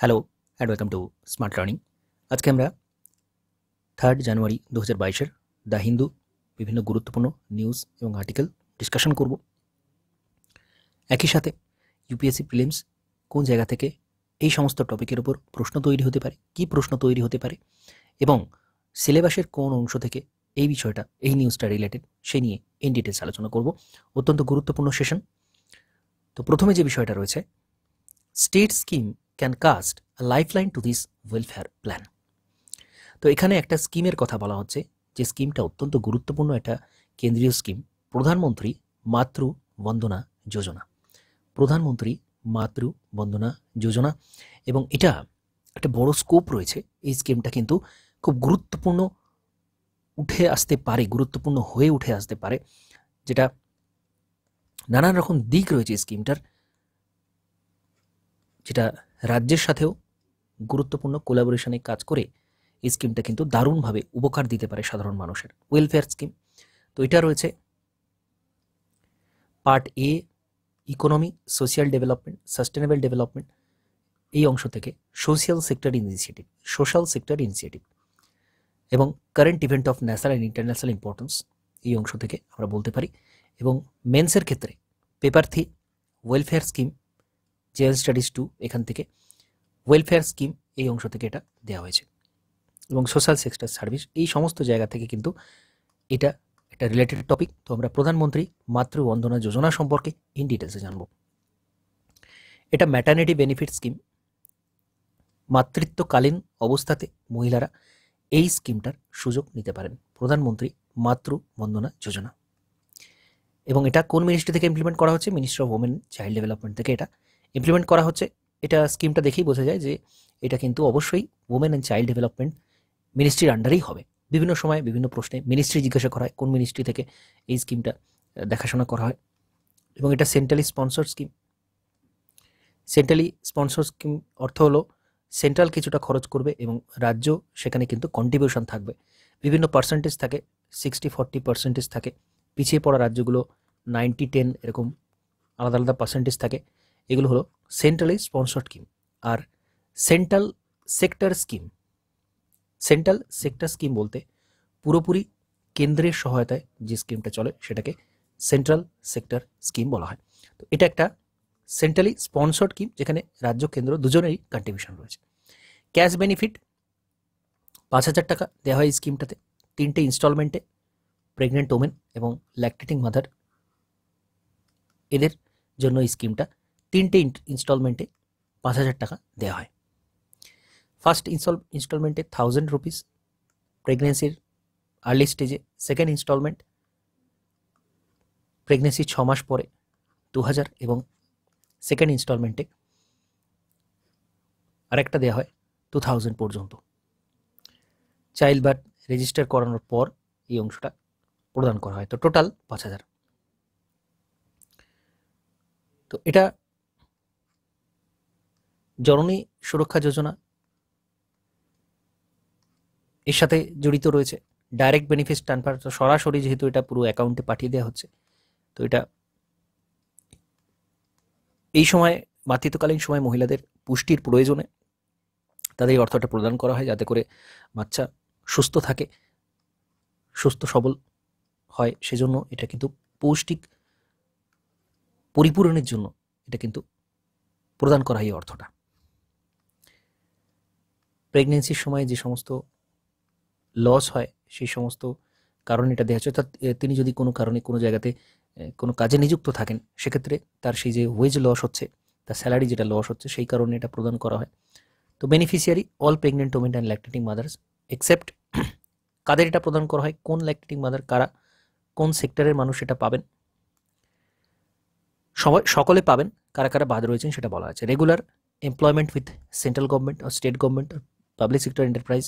Hello and welcome to smart learning আজকে আমরা third January দু হাজার বাইশের দ্য হিন্দু বিভিন্ন গুরুত্বপূর্ণ নিউজ এবং আর্টিকেল ডিসকাশন করব একই সাথে ইউপিএসসি প্রিলিমস কোন জায়গা থেকে এই সমস্ত টপিকের উপর প্রশ্ন তৈরি হতে পারে কি প্রশ্ন তৈরি হতে পারে এবং সিলেবাসের কোন অংশ থেকে এই বিষয়টা এই নিউজটা রিলেটেড সেই নিয়ে ইন ডিটেলস আলোচনা করব অত্যন্ত গুরুত্বপূর্ণ সেশন তো প্রথমে যে বিষয়টা রয়েছে state scheme can cast a lifeline to this welfare plan তো এখানে একটা স্কিমের কথা বলা হচ্ছে যে স্কিমটা অত্যন্ত গুরুত্বপূর্ণ একটা কেন্দ্রীয় স্কিম প্রধানমন্ত্রী মাতৃ বন্দনা যোজনা প্রধানমন্ত্রী মাতৃ বন্দনা যোজনা এবং এটা একটা বড় স্কোপ রয়েছে এই স্কিমটা কিন্তু খুব গুরুত্বপূর্ণ উঠে আসতে পারে গুরুত্বপূর্ণ হয়ে উঠে আসতে পারে যেটা নানান রকম দিক রয়েছে স্কিমটার যেটা রাজ্যের সাথেও গুরুত্বপূর্ণ কোলাবোরেশনে কাজ করে এই স্কিমটা কিন্তু দারুণভাবে উপকার দিতে পারে সাধারণ মানুষের ওয়েলফেয়ার স্কিম তো এটা রয়েছে part A economy social development sustainable development এই অংশ থেকে social sector initiative social sector initiative এবং current event of national and international importance এই অংশ থেকে আমরা বলতে পারি এবং মেন্সের ক্ষেত্রে পেপার থ্রি ওয়েলফেয়ার স্কিম জেল স্টাডিজ টু এখান থেকে ওয়েলফেয়ার স্কিম এই অংশ থেকে এটা দেওয়া হয়েছে এবং সোশ্যাল সেক্টর সার্ভিস এই সমস্ত জায়গা থেকে কিন্তু এটা একটা রিলেটেড টপিক তো আমরা প্রধানমন্ত্রী মাতৃবন্ধনা যোজনা সম্পর্কে ইন ডিটেলসে জানব এটা ম্যাটার্নিটি বেনিফিট স্কিম মাতৃত্বকালীন অবস্থাতে মহিলারা এই স্কিমটার সুযোগ নিতে পারেন প্রধানমন্ত্রী মাতৃ বন্দনা যোজনা এবং এটা কোন মিনিস্ট্রি থেকে ইমপ্লিমেন্ট করা হচ্ছে ministry of women child development থেকে এটা ইমপ্লিমেন্ট করা হচ্ছে এটা স্কিমটা দেখেই বোঝা যায় যে এটা কিন্তু অবশ্যই ওমেন অ্যান্ড চাইল্ড ডেভেলপমেন্ট মিনিস্ট্রির আন্ডারেই হবে বিভিন্ন সময় বিভিন্ন প্রশ্নে মিনিস্ট্রি জিজ্ঞাসা করা হয় কোন মিনিস্ট্রি থেকে এই স্কিমটা দেখাশোনা করা হয় এবং এটা centrally sponsor scheme centrally sponsor scheme অর্থ হলো সেন্ট্রাল কিছুটা খরচ করবে এবং রাজ্য সেখানে কিন্তু কন্ট্রিবিউশন থাকবে বিভিন্ন পার্সেন্টেজ থাকে সিক্সটি ফর্টি পার্সেন্টেজ থাকে পিছিয়ে পড়া রাজ্যগুলো নাইনটি টেন এরকম আলাদা আলাদা পার্সেন্টেজ থাকে এগুলো হলো সেন্ট্রালি স্পন্সর্ড স্কিম আর central sector scheme central sector scheme বলতে পুরোপুরি কেন্দ্রের সহায়তায় যে স্কিমটা চলে সেটাকে সেন্ট্রাল সেক্টর স্কিম বলা হয় তো এটা একটা সেন্ট্রালি স্পন্সর্ড স্কিম যেখানে রাজ্য কেন্দ্র দুজনেরই কন্ট্রিবিউশন রয়েছে ক্যাশ বেনিফিট পাঁচ হাজার টাকা দেওয়া হয় স্কিমটাতে তিনটে ইনস্টলমেন্টে প্রেগনেন্ট ওমেন এবং ল্যাকটেটিং মাদার এদের জন্য এই স্কিমটা তিনটে ইনস্টলমেন্টে পাঁচ হাজার টাকা দেওয়া হয় ফার্স্ট ইনস্টল ইনস্টলমেন্টে থাউজেন্ড রুপিস প্রেগনেন্সির আর্লি স্টেজে সেকেন্ড ইনস্টলমেন্ট প্রেগনেন্সি ছ মাস পরে দু হাজার এবং সেকেন্ড ইনস্টলমেন্টে আরেকটা দেওয়া হয় টু থাউজেন্ড পর্যন্ত চাইল্ড বার্থ রেজিস্টার করানোর পর এই অংশটা প্রদান করা হয় তো টোটাল পাঁচ হাজার তো এটা জননী সুরক্ষা যোজনা এর সাথে জড়িত রয়েছে ডাইরেক্ট বেনিফিট ট্রান্সফার তো সরাসরি যেহেতু এটা পুরো অ্যাকাউন্টে পাঠিয়ে দেওয়া হচ্ছে তো এটা এই সময় মাতৃত্বকালীন সময় মহিলাদের পুষ্টির প্রয়োজনে তাদের এই অর্থটা প্রদান করা হয় যাতে করে বাচ্চা সুস্থ থাকে সুস্থ সবল হয় সেজন্য এটা কিন্তু পৌষ্টিক পরিপূরণের জন্য এটা কিন্তু প্রদান করা হয় এই অর্থটা প্রেগনেন্সির সময় যে সমস্ত লস হয় সেই সমস্ত কারণ এটা দেওয়া হচ্ছে অর্থাৎ তিনি যদি কোনো কারণে কোনো জায়গাতে কোনো কাজে নিযুক্ত থাকেন সেক্ষেত্রে তার সেই যে ওয়েজ লস হচ্ছে তার স্যালারি যেটা লস হচ্ছে সেই কারণে এটা প্রদান করা হয় তো beneficiary all pregnant women and lactating mothers except কাদের এটা প্রদান করা হয় কোন ল্যাকটেটিং মাদার কারা কোন সেক্টরের মানুষ এটা পাবেন সবাই সকলে পাবেন কারা কারা বাদ রয়েছেন সেটা বলা আছে regular employment with central government আর state government public sector enterprise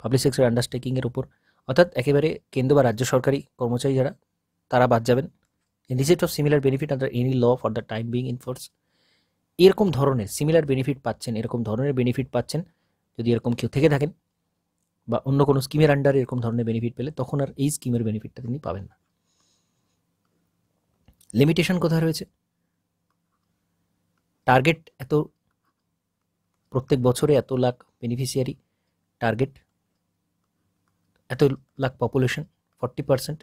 public sector আন্ডারটেকিংয়ের উপর অর্থাৎ একেবারে কেন্দ্র বা রাজ্য সরকারি কর্মচারী যারা তারা বাদ যাবেন receipt of similar benefit under any law for the time being in force এরকম ধরনের সিমিলার বেনিফিট পাচ্ছেন এরকম ধরনের বেনিফিট পাচ্ছেন যদি এরকম কেউ থেকে থাকেন বা অন্য কোনো স্কিমের আন্ডারে এরকম ধরনের বেনিফিট পেলে তখন আর এই স্কিমের বেনিফিটটা তিনি পাবেন না লিমিটেশন কোথায় রয়েছে টার্গেট এত প্রত্যেক বছরে এত লাখ বেনিফিসিয়ারি টার্গেট এত lakh population forty percent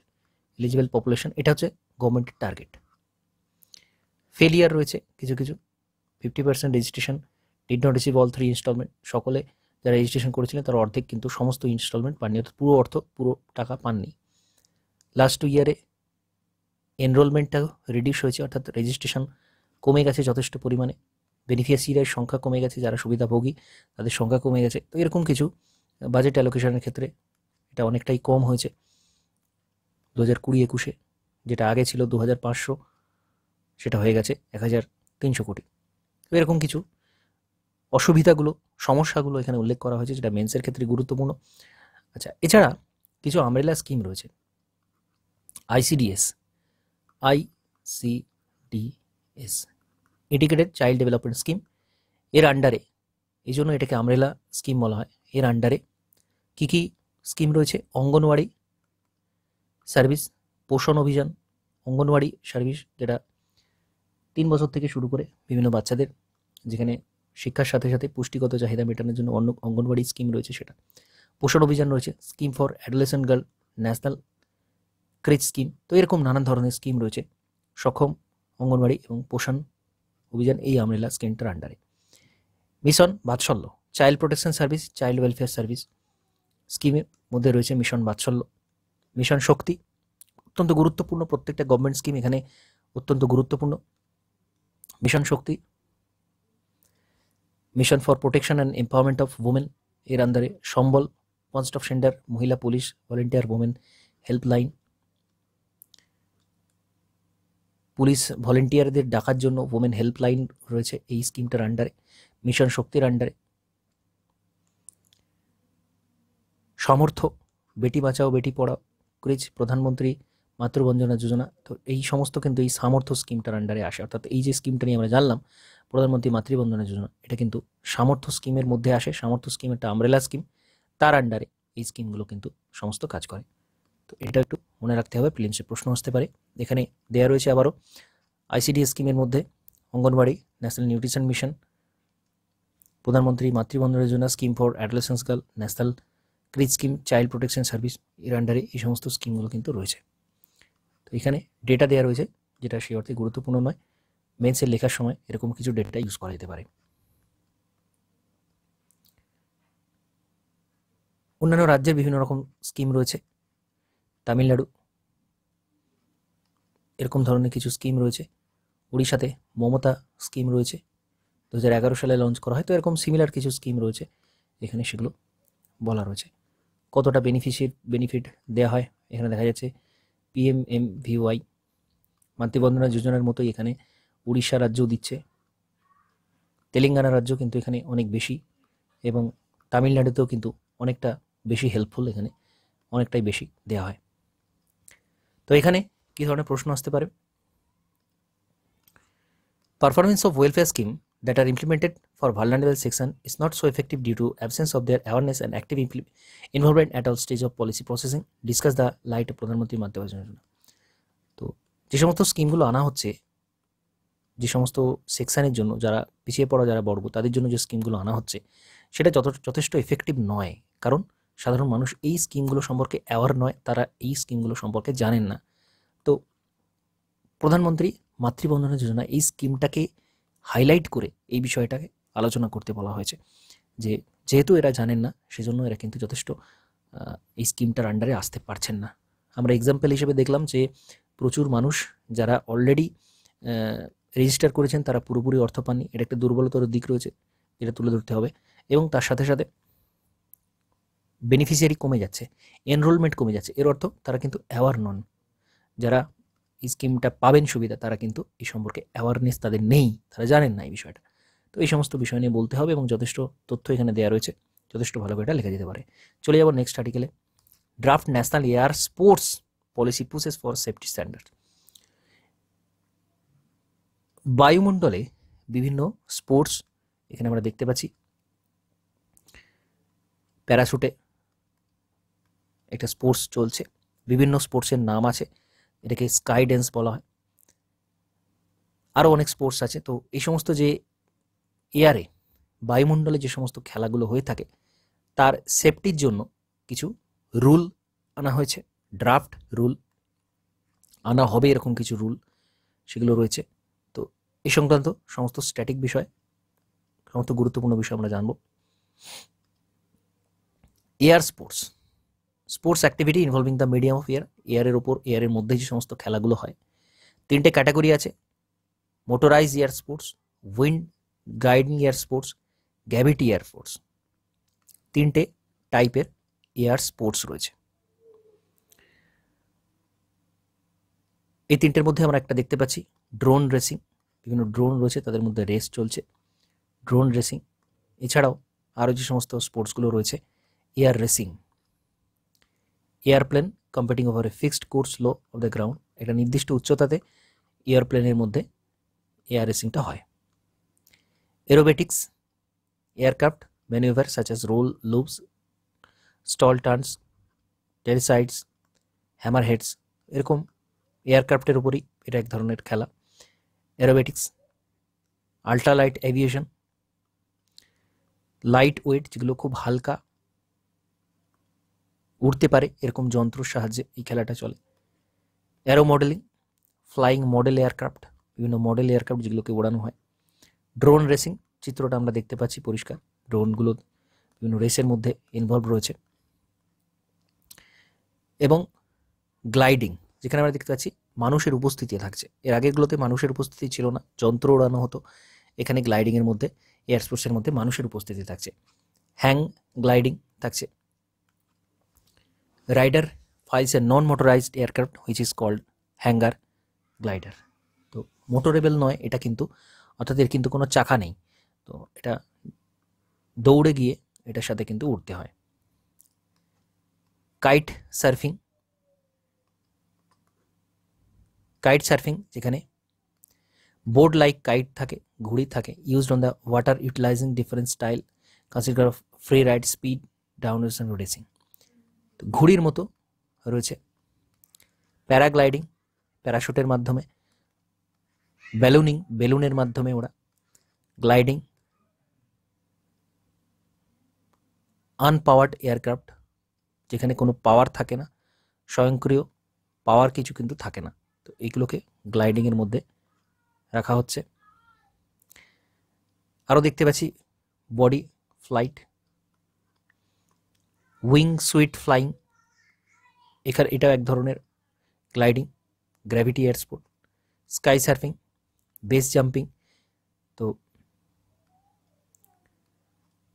eligible population এটা হচ্ছে গভর্নমেন্টের টার্গেট ফেলিয়ার রয়েছে কিছু কিছু fifty percent registration did not receive all three installment সকলে যারা রেজিস্ট্রেশন করেছিলেন তার অর্ধেক কিন্তু সমস্ত ইনস্টলমেন্ট পাননি অর্থাৎ পুরো অর্থ পুরো টাকা পাননি লাস্ট টু ইয়ারে এনরোলমেন্টটা রিডিউস হয়েছে অর্থাৎ রেজিস্ট্রেশন কমে গেছে যথেষ্ট পরিমাণে বেনিফিসিয়ারির সংখ্যা কমে গেছে যারা সুবিধাভোগী তাদের সংখ্যা কমে গেছে তো এরকম কিছু বাজেট অ্যালোকেশনের ক্ষেত্রে এটা অনেকটাই কম হয়েছে দু হাজার কুড়ি একুশে যেটা আগে ছিল দু হাজার পাঁচশো সেটা হয়ে গেছে এক হাজার তিনশো কোটি তো এরকম কিছু অসুবিধাগুলো সমস্যাগুলো এখানে উল্লেখ করা হয়েছে যেটা মেন্সের ক্ষেত্রে গুরুত্বপূর্ণ আচ্ছা এছাড়া কিছু আমরেলা স্কিম রয়েছে ICDS ICDS integrated child development scheme এর আন্ডারে এই জন্য এটাকে আমরেলা স্কিম বলা হয় এর আন্ডারে কি কি স্কিম রয়েছে অঙ্গনওয়াড়ি সার্ভিস পোষণ অভিযান অঙ্গনওয়াড়ি সার্ভিস যেটা তিন বছর থেকে শুরু করে বিভিন্ন বাচ্চাদের যেখানে শিক্ষার সাথে সাথে পুষ্টিগত চাহিদা মেটানোর জন্য অন্য অঙ্গনওয়াড়ি স্কিম রয়েছে সেটা পোষণ অভিযান রয়েছে scheme for adolescent girl national creche scheme তো এরকম নানান ধরনের স্কিম রয়েছে সক্ষম অঙ্গনওয়াড়ি এবং পোষণ অভিযান এই আমরেলা স্কিমটার আন্ডারে mission Vatsalya child protection service child welfare service স্কিমের মধ্যে রয়েছে মিশন বাৎসল্য মিশন শক্তি অত্যন্ত গুরুত্বপূর্ণ প্রত্যেকটা গভর্নমেন্ট স্কিম এখানে অত্যন্ত গুরুত্বপূর্ণ mission Shakti mission for protection and empowerment of women এর আন্ডারে Sambal consist of centre Mahila police volunteer women helpline police ভলেন্টিয়ারদের ডাকার জন্য ওমেন হেল্পলাইন রয়েছে এই স্কিমটার আন্ডারে মিশন শক্তির আন্ডারে সমর্থ বেটি বাঁচাও বেটি পড়াও করেছে প্রধানমন্ত্রী মাতৃবঞ্জনা যোজনা তো এই সমস্ত কিন্তু এই সামর্থ্য স্কিমটার আন্ডারে আসে অর্থাৎ এই যে স্কিমটা নিয়ে আমরা জানলাম প্রধানমন্ত্রী মাতৃবন্দনা যোজনা এটা কিন্তু সামর্থ্য স্কিমের মধ্যে আসে সামর্থ্য স্কিম একটা আমরেলা স্কিম তার আন্ডারে এই স্কিমগুলো কিন্তু সমস্ত কাজ করে তো এটা একটু মনে রাখতে হবে প্রিলিমসে প্রশ্ন আসতে পারে এখানে দেয়া রয়েছে আবারও আইসিডি স্কিমের মধ্যে anganwadi national nutrition mission Pradhan Mantri Matru Vandana Yojana scheme for adolescence girl national creche scheme child protection service এর আন্ডারে এই সমস্ত স্কিমগুলো কিন্তু রয়েছে তো এখানে ডেটা দেওয়া রয়েছে যেটা সেই অর্থে গুরুত্বপূর্ণ নয় মেন্সের লেখার সময় এরকম কিছু ডেটা ইউজ করা যেতে পারে অন্যান্য রাজ্যের বিভিন্ন রকম স্কিম রয়েছে তামিলনাড়ু এরকম ধরনের কিছু স্কিম রয়েছে উড়িষ্যাতে মমতা স্কিম রয়েছে দু সালে লঞ্চ করা হয় তো এরকম সিমিলার কিছু স্কিম রয়েছে এখানে সেগুলো বলা রয়েছে কতটা বেনিফিশিয়ার বেনিফিট দেওয়া হয় এখানে দেখা যাচ্ছে পিএম এম ভিওয়াই মাতৃবন্দনা যোজনার মতোই এখানে উড়িষ্যা রাজ্যও দিচ্ছে তেলেঙ্গানা রাজ্য কিন্তু এখানে অনেক বেশি এবং তামিলনাড়ুতেও কিন্তু অনেকটা বেশি হেল্পফুল এখানে অনেকটাই বেশি দেওয়া হয় তো এখানে কী ধরনের প্রশ্ন আসতে পারে performance of welfare scheme that are implemented for vulnerable section is not so effective due to of of their and active active involvement at all stage of policy processing discuss the light of প্রধানমন্ত্রীর মাধ্যমে তো যে সমস্ত স্কিমগুলো আনা হচ্ছে যে সমস্ত সেকশানের জন্য যারা পিছিয়ে পড়া যারা বর্গ তাদের জন্য যে স্কিমগুলো আনা হচ্ছে সেটা যত যথেষ্ট এফেক্টিভ নয় কারণ সাধারণ মানুষ এই স্কিমগুলো সম্পর্কে অ্যাওয়ার নয় তারা এই স্কিমগুলো সম্পর্কে জানেন না তো প্রধানমন্ত্রী মাতৃবন্দনা যোজনা এই স্কিমটাকে হাইলাইট করে এই বিষয়টাকে আলোচনা করতে বলা হয়েছে যে যেহেতু এরা জানেন না সেজন্য এরা কিন্তু যথেষ্ট এই স্কিমটার আন্ডারে আসতে পারছেন না আমরা এক্সাম্পল হিসেবে দেখলাম যে প্রচুর মানুষ যারা অলরেডি রেজিস্টার করেছেন তারা পুরোপুরি অর্থ পাননি এটা একটা দুর্বলতর দিক রয়েছে এটা তুলে ধরতে হবে এবং তার সাথে সাথে বেনিফিশিয়ারি কমে যাচ্ছে এনরোলমেন্ট কমে যাচ্ছে এর অর্থ তারা কিন্তু অ্যাওয়ার নন যারা এই স্কিমটা পাবেন সুবিধা তারা কিন্তু এই সম্পর্কে অ্যাওয়ারনেস তাদের নেই তারা জানেন না এই বিষয়টা তো এই সমস্ত বিষয় নিয়ে বলতে হবে এবং যথেষ্ট তথ্য এখানে দেওয়া রয়েছে যথেষ্ট ভালো করে এটা লেখা যেতে পারে চলে যাব নেক্সট আর্টিকেলে draft national air sports policy pushes for safety standard বায়ুমণ্ডলে বিভিন্ন স্পোর্টস এখানে আমরা দেখতে পাচ্ছি প্যারাশুটে একটা স্পোর্টস চলছে বিভিন্ন স্পোর্টসের নাম আছে এটাকে স্কাই ড্যান্স বলা হয় আরও অনেক স্পোর্টস আছে তো এই সমস্ত যে এয়ারে বায়ুমণ্ডলে যে সমস্ত খেলাগুলো হয়ে থাকে তার সেফটির জন্য কিছু রুল আনা হয়েছে ড্রাফট রুল আনা হবে এরকম কিছু রুল সেগুলো রয়েছে তো এ সংক্রান্ত সমস্ত স্ট্যাটিক বিষয় সমস্ত গুরুত্বপূর্ণ বিষয় আমরা জানব air sports sports activity involving the medium of air এয়ারের ওপর এয়ারের মধ্যে যে সমস্ত খেলাগুলো হয় তিনটে ক্যাটাগরি আছে motorise air sports wind guiding air sports gravity air sports তিনটে টাইপের এয়ার স্পোর্টস রয়েছে এই তিনটের মধ্যে আমরা একটা দেখতে পাচ্ছি ড্রোন রেসিং বিভিন্ন ড্রোন রয়েছে তাদের মধ্যে রেস চলছে ড্রোন রেসিং এছাড়াও আরও যে সমস্ত স্পোর্টসগুলো রয়েছে air racing airplane competing over a fixed course low off the ground একটা নির্দিষ্ট উচ্চতাতে এয়ারপ্লেনের মধ্যে এয়ার রেসিংটা হয় aerobatics aircraft manoeuvre such as roll loops stall turns tailslides hammer heads এরকম এয়ারক্রাফটের উপরই এটা এক ধরনের খেলা aerobatics ultralight aviation light weight যেগুলো খুব হালকা উড়তে পারে এরকম যন্ত্রর সাহায্যে এই খেলাটা চলে aero modelling flying model aircraft বিভিন্ন মডেল এয়ারক্রাফট যেগুলোকে ওড়ানো হয় ড্রোন রেসিং চিত্রটা আমরা দেখতে পাচ্ছি পরিষ্কার ড্রোনগুলো বিভিন্ন রেসের মধ্যে ইনভলভ রয়েছে এবং গ্লাইডিং যেখানে আমরা দেখতে পাচ্ছি মানুষের উপস্থিতি থাকছে এর আগেরগুলোতে মানুষের উপস্থিতি ছিল না যন্ত্র ওড়ানো হতো এখানে গ্লাইডিংয়ের মধ্যে এয়ার মধ্যে মানুষের উপস্থিতি থাকছে হ্যাং গ্লাইডিং থাকছে rider flies a non-motorized aircraft which is called hangar glider তো মোটরেবেল নয় এটা কিন্তু অর্থাৎ এর কিন্তু কোনো চাকা নেই তো এটা দৌড়ে গিয়ে এটার সাথে কিন্তু উঠতে হয় কাইট সার্ফিং কাইট সার্ফিং যেখানে বোর্ড লাইক কাইট থাকে ঘুড়ি থাকে used on the water utilising different style consider free ride speed down racing ঘুড়ির মতো রয়েছে প্যারাগ্লাইডিং প্যারাশুটের মাধ্যমে বেলুনিং বেলুনের মাধ্যমে ওরা গ্লাইডিং আনপাওয়ার্ড এয়ারক্রাফট যেখানে কোনো পাওয়ার থাকে না স্বয়ংক্রিয় পাওয়ার কিছু কিন্তু থাকে না তো এইগুলোকে গ্লাইডিংয়ের মধ্যে রাখা হচ্ছে আরও দেখতে পাচ্ছি body flight wing suit flying এখানে এটাও এক ধরনের gliding gravity air sport sky surfing base jumping তো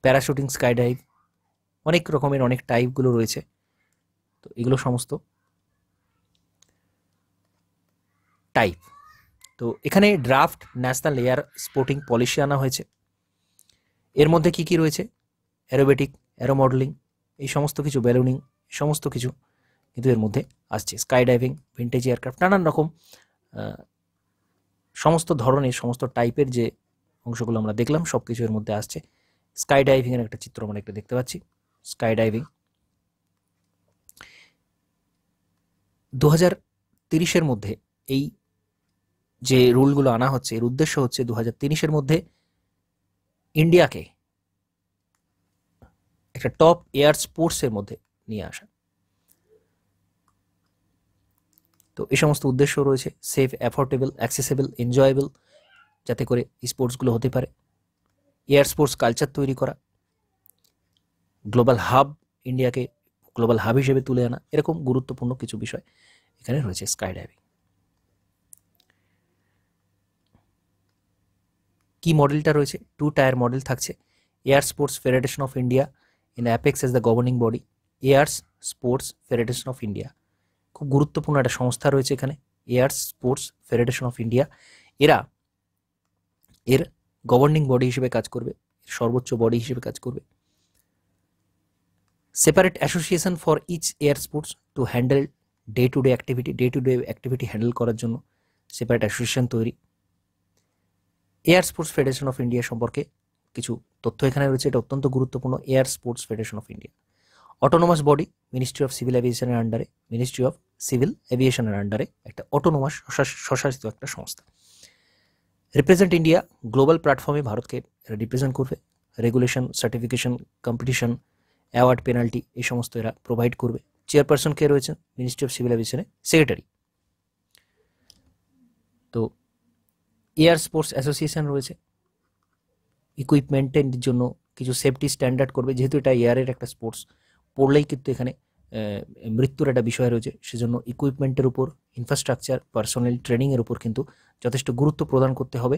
প্যারাশুটিং স্কাই ডাইভ অনেক রকমের অনেক টাইপগুলো রয়েছে তো এগুলো সমস্ত টাইপ তো এখানে draft national air sporting policy আনা হয়েছে এর মধ্যে কি কি রয়েছে অ্যারোবেটিক অ্যারো মডেলিং এই সমস্ত কিছু ব্যালুনিং সমস্ত কিছু কিন্তু এর মধ্যে আসছে স্কাই ডাইভিং ভিন্টেজ এয়ারক্রাফট নানান রকম সমস্ত ধরনের সমস্ত টাইপের যে অংশগুলো আমরা দেখলাম সব কিছু এর মধ্যে আসছে স্কাই ডাইভিংয়ের একটা চিত্র আমরা একটা দেখতে পাচ্ছি স্কাই ডাইভিং দু হাজার তিরিশের মধ্যে এই যে রুলগুলো আনা হচ্ছে এর উদ্দেশ্য হচ্ছে দু হাজার তিরিশের মধ্যে ইন্ডিয়াকে একটা টপ এয়ার স্পোর্টসের মধ্যে নিয়ে আসা তো এই সমস্ত উদ্দেশ্য রয়েছে সেফ অ্যাফোর্ডেবল অ্যাক্সেসেবল এনজয়েবল যাতে করে স্পোর্টসগুলো হতে পারে এয়ার স্পোর্টস কালচার তৈরি করা গ্লোবাল হাব ইন্ডিয়াকে গ্লোবাল হাব হিসেবে তুলে আনা এরকম গুরুত্বপূর্ণ কিছু বিষয় এখানে রয়েছে স্কাই ডাইভিং কি মডেলটা রয়েছে টু টায়ার মডেল থাকছে air sports federation of India in apex as the governing body airs sports federation of India খুব গুরুত্বপূর্ণ একটা সংস্থা রয়েছে এখানে airs sports federation of India এরা এর গভর্নিং বডি হিসেবে কাজ করবে সর্বোচ্চ বডি হিসেবে কাজ করবে separate association for each air sports to handle day to day activity day to day activity handle করার জন্য সেপারেট অ্যাসোসিয়েশন তৈরি air sports federation of India সম্পর্কে কিছু তথ্য এখানে রয়েছে এটা অত্যন্ত গুরুত্বপূর্ণ air sports federation of India autonomous body ministry of civil অ্যাভিয়েশনের আন্ডারে মিনিস্ট্রি অফ সিভিল অ্যাভিয়েশনের আন্ডারে একটা অটোনোমাস স্বশাসিত একটা সংস্থা রিপ্রেজেন্ট ইন্ডিয়া গ্লোবাল প্ল্যাটফর্মে ভারতকে রিপ্রেজেন্ট করবে regulation certification competition award penalty এই সমস্ত এরা প্রোভাইড করবে চেয়ারপারসন কে রয়েছেন মিনিস্ট্রি অফ সিভিল অ্যাভিয়েশনের সেক্রেটারি তো এয়ার স্পোর্টস অ্যাসোসিয়েশন রয়েছে ইকুইপমেন্টের জন্য কিছু সেফটি স্ট্যান্ডার্ড করবে যেহেতু এটা এয়ারের একটা স্পোর্টস পড়লেই কিন্তু এখানে মৃত্যুর একটা বিষয় রয়েছে সেজন্য ইকুইপমেন্টের উপর ইনফ্রাস্ট্রাকচার পার্সোনাল ট্রেনিংয়ের উপর কিন্তু যথেষ্ট গুরুত্ব প্রদান করতে হবে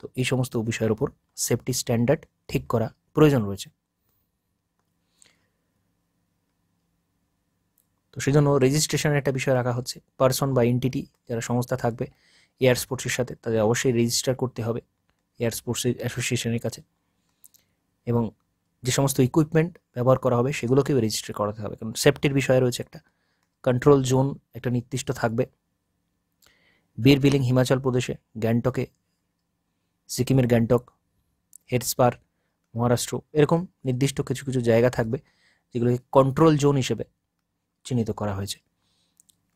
তো এই সমস্ত বিষয়ের উপর সেফটি স্ট্যান্ডার্ড ঠিক করা প্রয়োজন রয়েছে তো সেজন্য রেজিস্ট্রেশনের একটা বিষয় রাখা হচ্ছে পার্সন বা এনটিটি যারা সংস্থা থাকবে এয়ার স্পোর্টসের সাথে তাদের অবশ্যই রেজিস্টার করতে হবে এয়ার স্পোর্টস অ্যাসোসিয়েশনের কাছে এবং যে সমস্ত ইকুইপমেন্ট ব্যবহার করা হবে সেগুলোকেও রেজিস্টার করাতে হবে কারণ সেফটির বিষয়ে রয়েছে একটা কন্ট্রোল জোন একটা নির্দিষ্ট থাকবে বীর বিলিং হিমাচল প্রদেশে গ্যাংটকে সিকিমের গ্যাংটক হেডস্পার মহারাষ্ট্র এরকম নির্দিষ্ট কিছু কিছু জায়গা থাকবে যেগুলোকে কন্ট্রোল জোন হিসেবে চিহ্নিত করা হয়েছে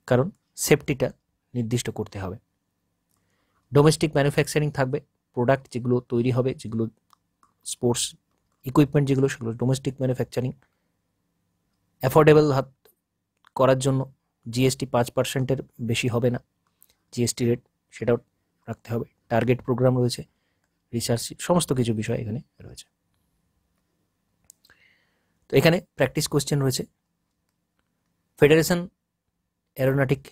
কারণ সেফটিটা নির্দিষ্ট করতে হবে ডোমেস্টিক ম্যানুফ্যাকচারিং থাকবে প্রোডাক্ট যেগুলো তৈরি হবে যেগুলো স্পোর্টস ইকুইপমেন্ট যেগুলো সেগুলো ডোমেস্টিক ম্যানুফ্যাকচারিং অ্যাফোর্ডেবল হাত করার জন্য জিএসটি পাঁচ পার্সেন্টের বেশি হবে না জিএসটি রেট সেটাও রাখতে হবে টার্গেট প্রোগ্রাম রয়েছে রিসার্চ সমস্ত কিছু বিষয় এখানে রয়েছে তো এখানে প্র্যাকটিস কোয়েশ্চেন রয়েছে federation aeronautic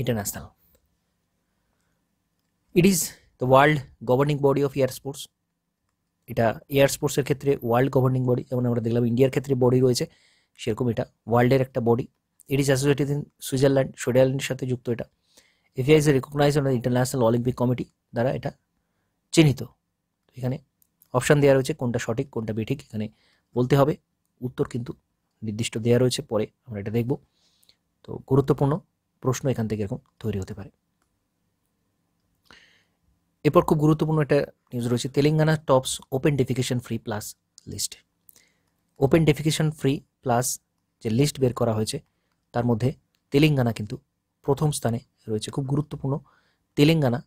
international it is তো world governing body of air sports এটা এয়ার স্পোর্টসের ক্ষেত্রে ওয়ার্ল্ড গভর্নিং বডি যেমন আমরা দেখলাম ইন্ডিয়ার ক্ষেত্রে বডি রয়েছে সেরকম এটা ওয়ার্ল্ডের একটা body it is associated in Switzerland সুইজারল্যান্ডের সাথে যুক্ত এটা FAI is recognise on International Olympic Committee দ্বারা এটা চিহ্নিত এখানে অপশান দেওয়া রয়েছে কোনটা সঠিক কোনটা বেঠিক এখানে বলতে হবে উত্তর কিন্তু নির্দিষ্ট দেওয়া রয়েছে পরে আমরা এটা দেখব তো গুরুত্বপূর্ণ প্রশ্ন এখান থেকে এরকম তৈরি হতে পারে এরপর খুব গুরুত্বপূর্ণ একটা নিউজ রয়েছে Telangana tops open defecation free plus list open defecation free plus যে লিস্ট বের করা হয়েছে তার মধ্যে তেলেঙ্গানা কিন্তু প্রথম স্থানে রয়েছে খুব গুরুত্বপূর্ণ তেলেঙ্গানা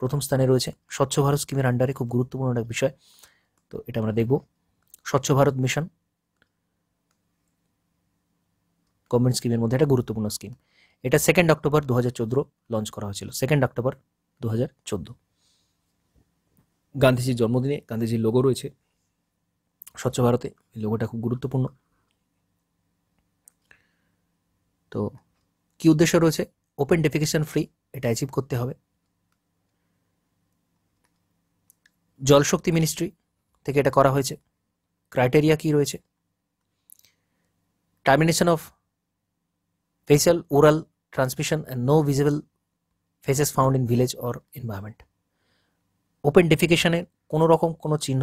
প্রথম স্থানে রয়েছে স্বচ্ছ ভারত স্কিমের আন্ডারে খুব গুরুত্বপূর্ণ একটা বিষয় তো এটা আমরা দেখব স্বচ্ছ ভারত মিশন গভর্নমেন্ট স্কিমের মধ্যে একটা গুরুত্বপূর্ণ স্কিম এটা সেকেন্ড অক্টোবর দু লঞ্চ করা হয়েছিল সেকেন্ড অক্টোবর দু গান্ধীজির জন্মদিনে গান্ধীজির লোগো রয়েছে স্বচ্ছ ভারতে এই লোগোটা খুব গুরুত্বপূর্ণ তো কি উদ্দেশ্য রয়েছে ওপেন ডেফিকেশন ফ্রি এটা অ্যাচিভ করতে হবে জলশক্তি মিনিস্ট্রি থেকে এটা করা হয়েছে ক্রাইটেরিয়া কি রয়েছে termination of faecal oral transmission and no visible faeces found in village or environment open ডেফিকেশনের কোনো রকম কোনো চিহ্ন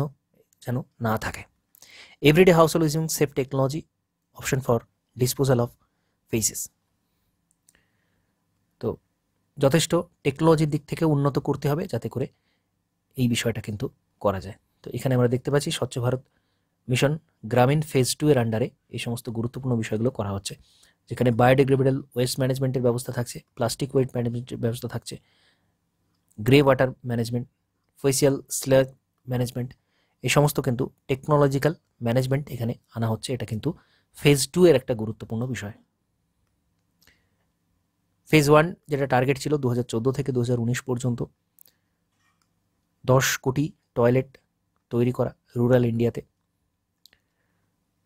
যেন না থাকে everyday household using safe technology option for disposal of faeces তো যথেষ্ট টেকনোলজির দিক থেকে উন্নত করতে হবে যাতে করে এই বিষয়টা কিন্তু করা যায় তো এখানে আমরা দেখতে পাচ্ছি স্বচ্ছ Bharat mission Grameen phase two এর আন্ডারে এই সমস্ত গুরুত্বপূর্ণ বিষয়গুলো করা হচ্ছে যেখানে বায়োডিগ্রেডেবল ওয়েস্ট ম্যানেজমেন্টের ব্যবস্থা থাকছে প্লাস্টিক ওয়েট ম্যানেজমেন্টের ব্যবস্থা থাকছে grey water management faecal sludge management এই সমস্ত কিন্তু টেকনোলজিক্যাল ম্যানেজমেন্ট এখানে আনা হচ্ছে এটা কিন্তু ফেজ টু এর একটা গুরুত্বপূর্ণ বিষয় ফেজ ওয়ান যেটা টার্গেট ছিল দু থেকে দু পর্যন্ত দশ কোটি টয়লেট তৈরি করা রুরাল ইন্ডিয়াতে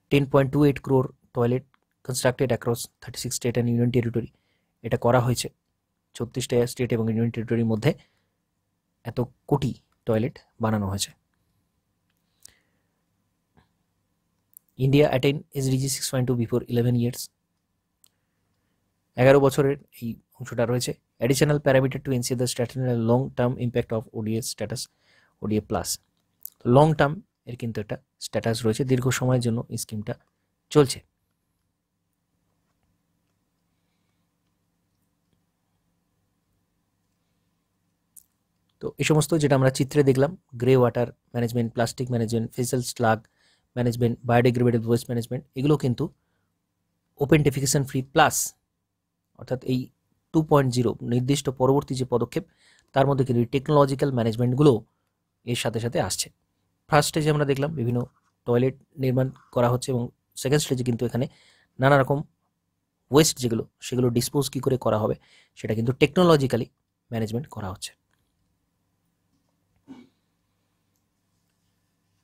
ten point two eight crore toilet constructed across thirty six state and union territory এটা করা হয়েছে ছত্রিশটা স্টেট এবং ইউনিয়ন টেরিটরির মধ্যে এত কোটি টয়লেট বানানো হয়েছে India attain SDG six point two before eleven years এগারো বছরের এই অংশটা রয়েছে additional parameter to ensure the status long term impact of ODF status ODF plus long term এর কিন্তু একটা স্ট্যাটাস রয়েছে দীর্ঘ সময়ের জন্য এই স্কিমটা চলছে তো এই সমস্ত যেটা আমরা চিত্রে দেখলাম grey water management plastic management faecal sludge management biodegraded waste management এগুলো কিন্তু ওপেন ডেফিকেশন ফ্রি প্লাস অর্থাৎ এই টু পয়েন্ট জিরো নির্দিষ্ট পরবর্তী যে পদক্ষেপ তার মধ্যে কিন্তু টেকনোলজিক্যাল ম্যানেজমেন্টগুলো এর সাথে সাথে আসছে ফার্স্ট স্টেজে আমরা দেখলাম বিভিন্ন টয়লেট নির্মাণ করা হচ্ছে এবং সেকেন্ড স্টেজে কিন্তু এখানে নানা রকম ওয়েস্ট যেগুলো সেগুলো ডিসপোজ কী করে করা হবে সেটা কিন্তু টেকনোলজিক্যালি ম্যানেজমেন্ট করা হচ্ছে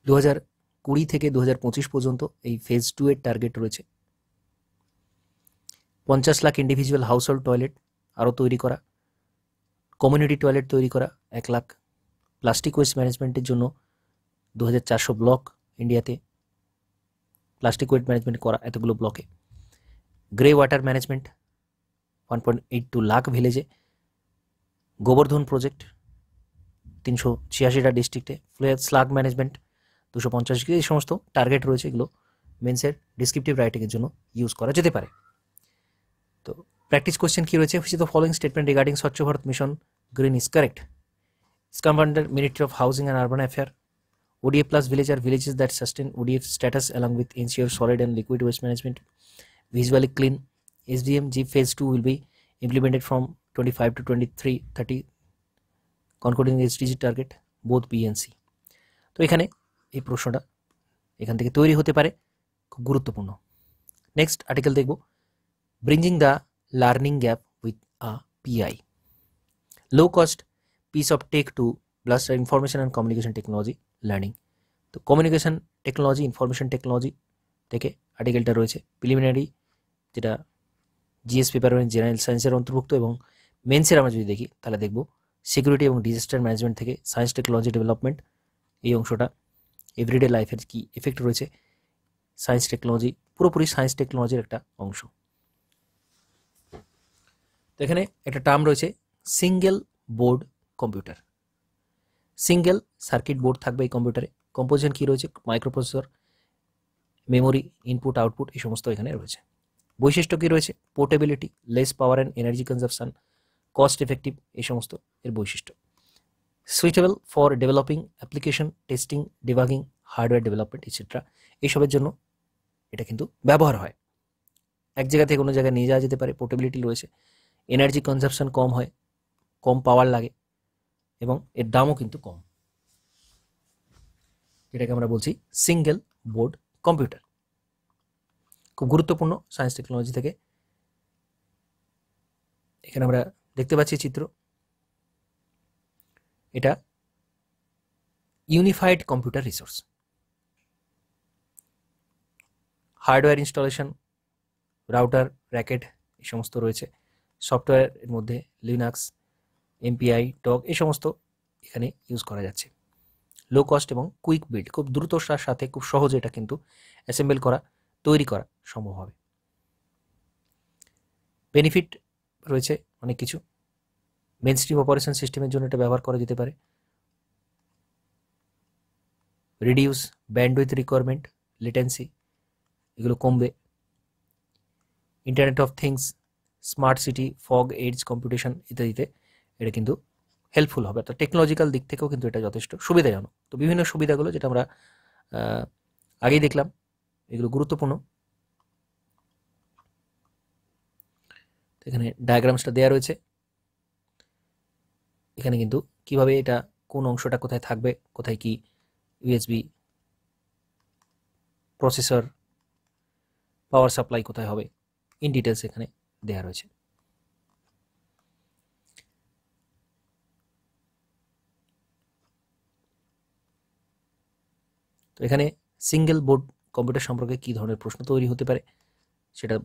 দু হাজার কুড়ি থেকে দু হাজার পঁচিশ পর্যন্ত এই ফেজ টু এর টার্গেট রয়েছে পঞ্চাশ লাখ ইন্ডিভিজুয়াল হাউস টয়লেট আরও তৈরি করা কমিউনিটি টয়লেট তৈরি করা এক লাখ প্লাস্টিক ওয়েস্ট ম্যানেজমেন্টের জন্য দু হাজার চারশো ব্লক ইন্ডিয়াতে প্লাস্টিক ওয়েট ম্যানেজমেন্ট করা এতগুলো ব্লকে grey water management one point eight two lakh ভিলেজে গোবর্ধন প্রজেক্ট তিনশো ছিয়াশিটা ডিস্ট্রিক্টে ফ্লেয়ার স্লাগ ম্যানেজমেন্ট দুশো পঞ্চাশ গিয়ে এই সমস্ত টার্গেট রয়েছে এগুলো মেন্সের ডিসক্রিপটিভ রাইটিংয়ের জন্য ইউজ করা যেতে পারে তো প্র্যাকটিস কোয়েশ্চেন কী রয়েছে হচ্ছে দ্য ফলোইং স্টেটমেন্ট রিগার্ডিং স্বচ্ছ Bharat mission green is correct স্কামবান্ডার ministry of housing and urban affair ODF plus village are villages that sustain ODF status along with ensure solid and liquid waste management visually clean S BM G phase two will be implemented from twenty five to twenty three thirty কনকোডিং S DG target both BNC তো এখানে এই প্রশ্নটা এখান থেকে তৈরি হতে পারে খুব গুরুত্বপূর্ণ নেক্সট আর্টিকেল দেখব bridging the learning gap with a Pi low cost piece of tech to plus information and communication technology learning তো কমিউনিকেশন টেকনোলজি ইনফরমেশন টেকনোলজি থেকে আর্টিকেলটা রয়েছে প্রিলিমিনারি যেটা জিএস পেপার জেনারেল সায়েন্সের অন্তর্ভুক্ত এবং মেন্সের আমরা যদি দেখি তাহলে দেখব সিকিউরিটি এবং ডিজাস্টার ম্যানেজমেন্ট থেকে সায়েন্স টেকনোলজি ডেভেলপমেন্ট এই অংশটা এভরিডে লাইফের কি এফেক্ট রয়েছে সায়েন্স টেকনোলজি পুরোপুরি সায়েন্স টেকনোলজির একটা অংশ এখানে একটা টার্ম রয়েছে single board computer single circuit board থাকবে এই কম্পিউটারে কম্পোজিশন কী রয়েছে মাইক্রোপ্রসেসর মেমোরি ইনপুট আউটপুট এই সমস্ত এখানে রয়েছে বৈশিষ্ট্য কী রয়েছে portability less power and energy consumption cost effective এই সমস্ত এর বৈশিষ্ট্য suitable for developing application testing debugging hardware development ইত্যাদি এইসবের জন্য এটা কিন্তু ব্যবহার হয় এক জায়গা থেকে অন্য জায়গায় নিয়ে যাওয়া যেতে পারে পোর্টেবিলিটি রয়েছে এনার্জি কনজাপশন কম হয় কম পাওয়ার লাগে এবং এর দামও কিন্তু কম যেটাকে আমরা বলছি সিঙ্গেল বোর্ড কম্পিউটার খুব গুরুত্বপূর্ণ সায়েন্স টেকনোলজি থেকে এখানে আমরা দেখতে পাচ্ছি চিত্র এটা unified computer resource hardware installation router racket এই সমস্ত রয়েছে সফটওয়্যারের মধ্যে লিনাক্স এমপিআই টক এই সমস্ত এখানে ইউজ করা যাচ্ছে লো কস্ট এবং কুইক বিল্ড খুব দ্রুততার সাথে খুব সহজে এটা কিন্তু অ্যাসেম্বল করা তৈরি করা সম্ভব হবে বেনিফিট রয়েছে অনেক কিছু মেন স্ট্রিম অপারেশন সিস্টেমের জন্য এটা ব্যবহার করা যেতে পারে reduce bandwidth requirement latency এগুলো কমবে internet of things smart city fog aids competition ইত্যাদিতে এটা কিন্তু হেল্পফুল হবে অর্থাৎ টেকনোলজিক্যাল দিক থেকেও কিন্তু এটা যথেষ্ট সুবিধাজনক তো বিভিন্ন সুবিধাগুলো যেটা আমরা আগেই দেখলাম এগুলো গুরুত্বপূর্ণ এখানে ডায়াগ্রামসটা দেওয়া রয়েছে এখানে কিন্তু কিভাবে এটা কোন অংশটা কোথায় থাকবে কোথায় কি ইউএসবি প্রসেসর পাওয়ার সাপ্লাই কোথায় হবে ইন ডিটেলস এখানে দেওয়া রয়েছে তো এখানে সিঙ্গেল বোর্ড কম্পিউটার সম্পর্কে কি ধরনের প্রশ্ন তৈরি হতে পারে সেটা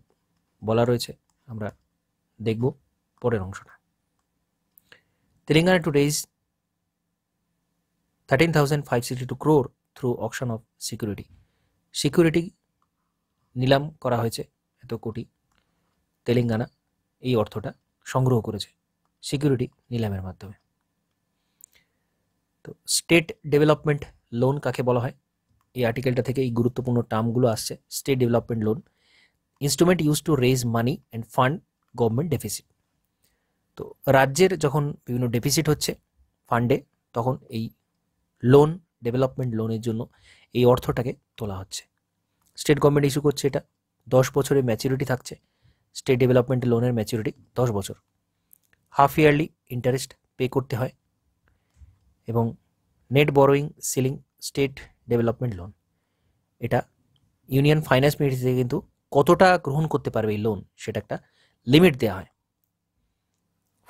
বলা রয়েছে আমরা দেখব পরের অংশটা Telangana today is 13,562 crore through auction of security. Security নিলাম করা হয়েছে এত কোটি তেলেঙ্গানা এই অর্থটা সংগ্রহ করেছে সিকিউরিটি নিলামের মাধ্যমে তো স্টেট ডেভেলপমেন্ট লোন কাকে বলা হয় এই আর্টিকেলটা থেকে এই গুরুত্বপূর্ণ টার্মগুলো আসছে state development loan instrument use to raise money and fund government deficit তো রাজ্যের যখন বিভিন্ন ডেফিসিট হচ্ছে ফান্ডে তখন এই লোন ডেভেলপমেন্ট লোনের জন্য এই অর্থটাকে তোলা হচ্ছে স্টেট গভর্নমেন্ট ইস্যু করছে এটা দশ বছরের ম্যাচুরিটি থাকছে স্টেট ডেভেলপমেন্ট লোনের ম্যাচুরিটি দশ বছর হাফ ইয়ারলি ইন্টারেস্ট পে করতে হয় এবং net borrowing ceiling state development loan এটা ইউনিয়ন ফাইন্যান্স মিনিস্ট্রি থেকে কিন্তু কতটা গ্রহণ করতে পারবে এই লোন সেটা একটা লিমিট দেওয়া হয়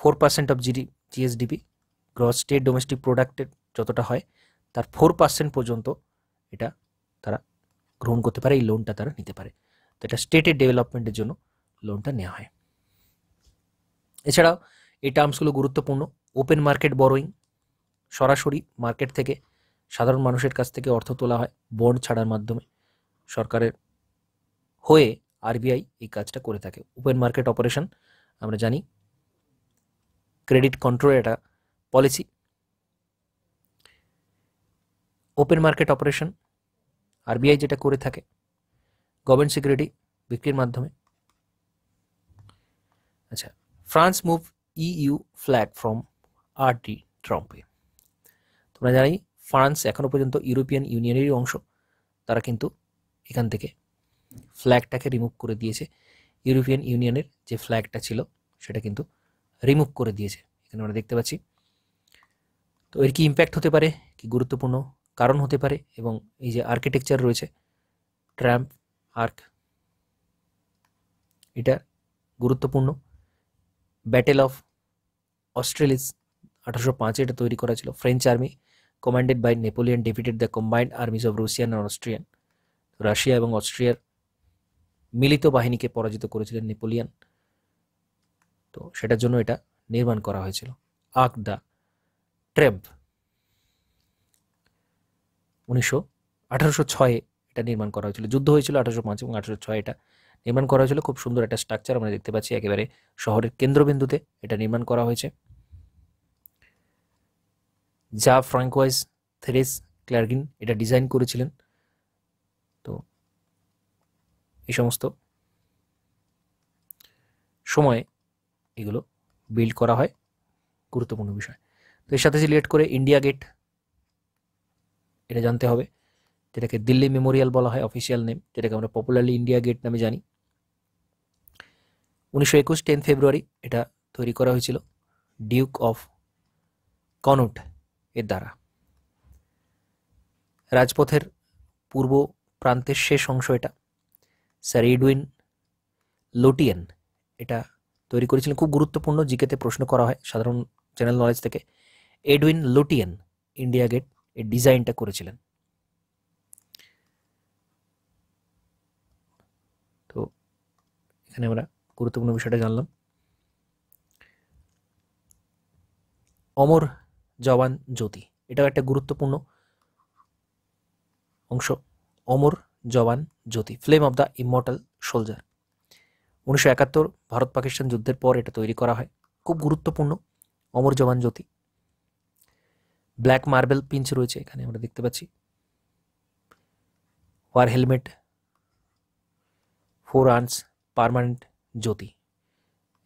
four percent of GD GSDP gross state domestic প্রোডাক্টের যতটা হয় তার ফোর পার্সেন্ট পর্যন্ত এটা তারা গ্রহণ করতে পারে এই লোনটা তারা নিতে পারে তো এটা স্টেটের ডেভেলপমেন্টের জন্য লোনটা নেওয়া হয় এছাড়াও এই টার্মসগুলো গুরুত্বপূর্ণ ওপেন মার্কেট বরোয়িং সরাসরি মার্কেট থেকে সাধারণ মানুষের কাছ থেকে অর্থ তোলা হয় বন্ড ছাড়ার মাধ্যমে সরকারের হয়ে আরবিআই এই কাজটা করে থাকে ওপেন মার্কেট অপারেশন আমরা জানি ক্রেডিট কন্ট্রোলের একটা policy open market operation RBI যেটা করে থাকে গভর্নমেন্ট সিকিউরিটি বিক্রির মাধ্যমে আচ্ছা France move EU flag from Arc de Triomphe তোমরা জানাই ফ্রান্স এখনও পর্যন্ত ইউরোপিয়ান ইউনিয়নেরই অংশ তারা কিন্তু এখান থেকে ফ্ল্যাগটাকে রিমুভ করে দিয়েছে ইউরোপিয়ান ইউনিয়নের যে ফ্ল্যাগটা ছিল সেটা কিন্তু রিমুভ করে দিয়েছে এখানে আমরা দেখতে পাচ্ছি তো এর কি ইম্প্যাক্ট হতে পারে কি গুরুত্বপূর্ণ কারণ হতে পারে এবং এই যে আর্কিটেকচার রয়েছে ট্র্যাম্প আর্ক এটা গুরুত্বপূর্ণ ব্যাটেল অফ অস্ট্রেলিস আঠারোশো পাঁচে এটা তৈরি করা ছিল French army commanded by Napoleon defeated the combined armies of Russian and Austrian Russia এবং অস্ট্রিয়ার মিলিত বাহিনীকে পরাজিত করেছিলেন নেপোলিয়ান তো সেটার জন্য এটা নির্মাণ করা হয়েছিল দ্য ট্রেব উনিশশো আঠারোশো ছয়ে এটা নির্মাণ করা হয়েছিল যুদ্ধ হয়েছিল আঠারোশো পাঁচ এবং আঠারোশো ছয় এটা নির্মাণ করা হয়েছিল খুব সুন্দর একটা স্ট্রাকচার আমরা দেখতে পাচ্ছি একেবারে শহরের কেন্দ্রবিন্দুতে এটা নির্মাণ করা হয়েছে যা ফ্রাঙ্কওয়াইজ থেরেস ক্লার্গিন এটা ডিজাইন করেছিলেন তো এই সমস্ত সময়ে এগুলো বিল্ড করা হয় গুরুত্বপূর্ণ বিষয় তো এর সাথে সিলেক্ট করে ইন্ডিয়া গেট এটা জানতে হবে যেটাকে দিল্লি মেমোরিয়াল বলা হয় অফিসিয়াল নেম যেটাকে আমরা পপুলারলি ইন্ডিয়া গেট নামে জানি উনিশশো একুশ টেন ফেব্রুয়ারি এটা তৈরি করা হয়েছিল ডিউক অফ কনট এর দ্বারা রাজপথের পূর্ব প্রান্তের শেষ অংশ এটা স্যার এডুইন লোটিয়ান এটা তৈরি করেছিলেন খুব গুরুত্বপূর্ণ জিকেতে প্রশ্ন করা হয় সাধারণ জেনারেল নলেজ থেকে এডউইন লুটিয়ান ইন্ডিয়া গেট এর ডিজাইনটা করেছিলেন তো এখানে আমরা গুরুত্বপূর্ণ বিষয়টা জানলাম অমর জওয়ান জ্যোতি এটাও একটা গুরুত্বপূর্ণ অংশ Amar Jawan Jyoti flame of the immortal soldier উনিশশো একাত্তর ভারত পাকিস্তান যুদ্ধের পর এটা তৈরি করা হয় খুব গুরুত্বপূর্ণ অমর জবান জ্যোতি ব্ল্যাক মার্বেল পিঞ্চ রয়েছে এখানে আমরা দেখতে পাচ্ছি war helmet four arms permanent Jyoti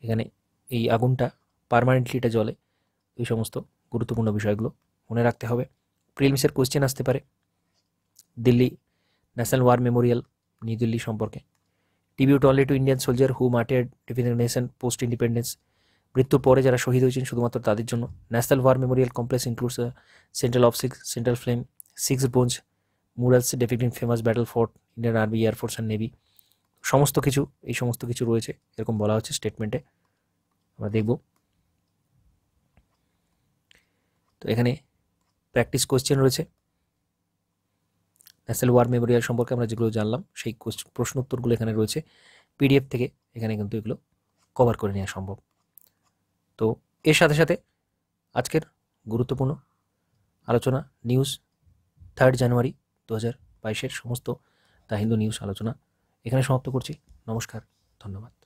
এখানে এই আগুনটা পারমানেন্টলি এটা জলে এই সমস্ত গুরুত্বপূর্ণ বিষয়গুলো মনে রাখতে হবে প্রিলিমসের কোয়েশ্চেন আসতে পারে Delhi national war memorial new Delhi সম্পর্কে tribute only to Indian soldier who martyred defending nation post independence মৃত্যুর পরে যারা শহীদ হয়েছেন শুধুমাত্র তাদের জন্য national war memorial complex includes central of six central flame six bronze murals depicting famous battle fought Indian army air force and navy সমস্ত কিছু এই সমস্ত কিছু রয়েছে এরকম বলা হচ্ছে স্টেটমেন্টে আমরা দেখব তো এখানে প্র্যাকটিস কোয়েশ্চেন রয়েছে ন্যাশনাল ওয়ার মেমোরিয়াল সম্পর্কে আমরা যেগুলো জানলাম সেই প্রশ্ন উত্তরগুলো এখানে রয়েছে পিডিএফ থেকে এখানে কিন্তু এগুলো কভার করে নেওয়া সম্ভব তো এর সাথে সাথে আজকের গুরুত্বপূর্ণ আলোচনা নিউজ থার্ড জানুয়ারি দু হাজার বাইশের সমস্ত তা হিন্দু নিউজ আলোচনা এখানে সমাপ্ত করছি নমস্কার ধন্যবাদ